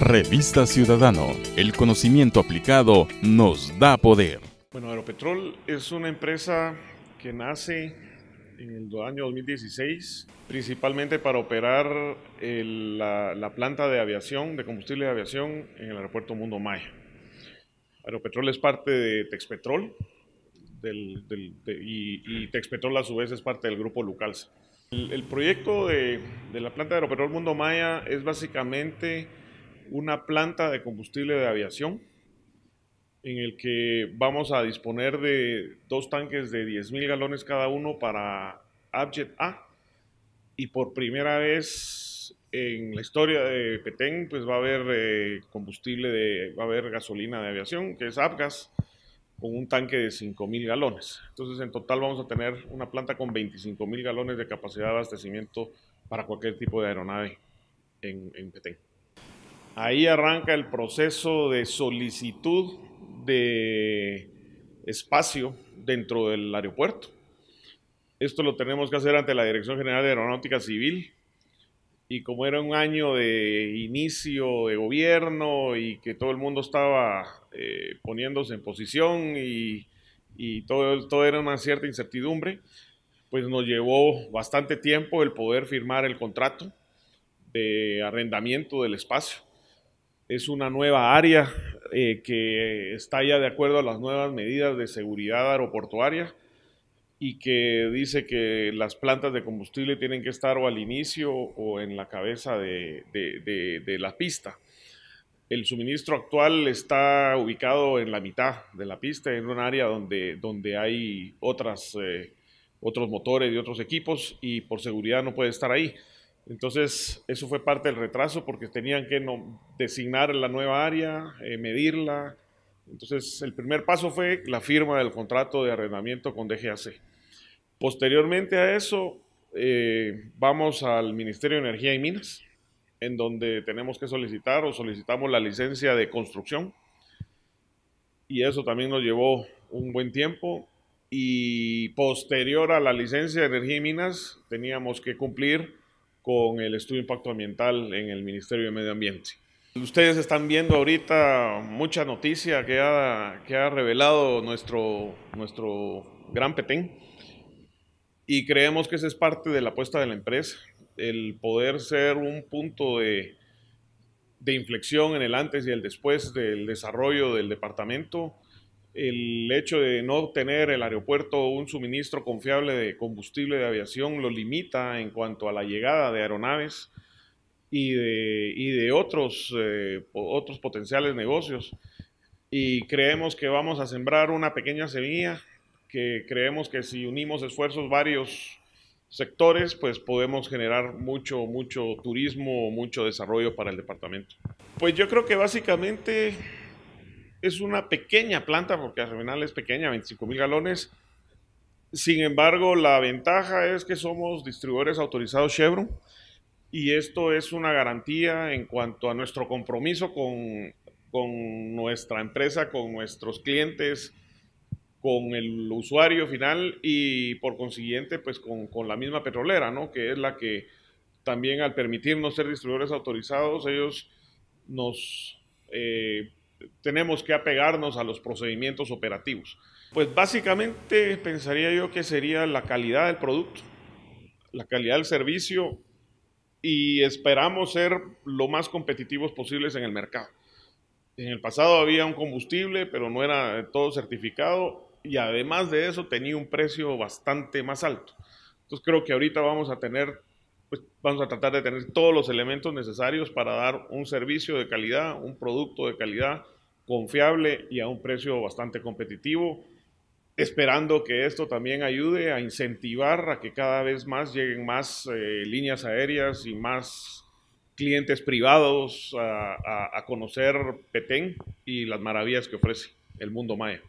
Revista Ciudadano, el conocimiento aplicado nos da poder. Bueno, Aeropetrol es una empresa que nace en el año 2016, principalmente para operar la, planta de aviación, de combustible de aviación en el aeropuerto Mundo Maya. Aeropetrol es parte de Texpetrol y, Texpetrol a su vez es parte del grupo Lucalce. El, proyecto de, de, la planta de Aeropetrol Mundo Maya es básicamente una planta de combustible de aviación en el que vamos a disponer de dos tanques de 10.000 galones cada uno para Abjet A y por primera vez en la historia de Petén pues va a haber eh, combustible de va a haber gasolina de aviación que es Abgas con un tanque de 5.000 galones. Entonces en total vamos a tener una planta con 25.000 galones de capacidad de abastecimiento para cualquier tipo de aeronave en, en Petén. Ahí arranca el proceso de solicitud de espacio dentro del aeropuerto. Esto lo tenemos que hacer ante la Dirección General de Aeronáutica Civil. Y como era un año de inicio de gobierno y que todo el mundo estaba eh, poniéndose en posición y, todo, todo era una cierta incertidumbre, pues nos llevó bastante tiempo el poder firmar el contrato de arrendamiento del espacio es una nueva área eh, que está ya de acuerdo a las nuevas medidas de seguridad aeroportuaria y que dice que las plantas de combustible tienen que estar o al inicio o en la cabeza de, la pista. El suministro actual está ubicado en la mitad de la pista, en un área donde, donde hay otras, eh, otros motores y otros equipos y por seguridad no puede estar ahí. Entonces, eso fue parte del retraso porque tenían que designar la nueva área, eh, medirla. Entonces, el primer paso fue la firma del contrato de arrendamiento con DGAC. Posteriormente a eso, eh, vamos al Ministerio de Energía y Minas, en donde tenemos que solicitar o solicitamos la licencia de construcción. Y eso también nos llevó un buen tiempo. Y posterior a la licencia de Energía y Minas, teníamos que cumplir con el estudio de impacto ambiental en el Ministerio de Medio Ambiente. Ustedes están viendo ahorita mucha noticia que ha, que ha revelado nuestro, nuestro gran Petén y creemos que esa es parte de la apuesta de la empresa, el poder ser un punto de, de inflexión en el antes y el después del desarrollo del departamento el hecho de no tener el aeropuerto un suministro confiable de combustible de aviación lo limita en cuanto a la llegada de aeronaves y de, y de otros, eh, otros potenciales negocios. Y creemos que vamos a sembrar una pequeña semilla, que creemos que si unimos esfuerzos varios sectores, pues podemos generar mucho, mucho turismo, mucho desarrollo para el departamento. Pues yo creo que básicamente es una pequeña planta, porque al final es pequeña, 25 mil galones. Sin embargo, la ventaja es que somos distribuidores autorizados Chevron y esto es una garantía en cuanto a nuestro compromiso con, nuestra empresa, con nuestros clientes, con el usuario final y por consiguiente pues con, la misma petrolera, Que es la que también al permitirnos ser distribuidores autorizados, ellos nos eh, tenemos que apegarnos a los procedimientos operativos. Pues básicamente pensaría yo que sería la calidad del producto, la calidad del servicio y esperamos ser lo más competitivos posibles en el mercado. En el pasado había un combustible, pero no era todo certificado y además de eso tenía un precio bastante más alto. Entonces creo que ahorita vamos a tener pues vamos a tratar de tener todos los elementos necesarios para dar un servicio de calidad, un producto de calidad confiable y a un precio bastante competitivo, esperando que esto también ayude a incentivar a que cada vez más lleguen más eh, líneas aéreas y más clientes privados a conocer Petén y las maravillas que ofrece el mundo maya.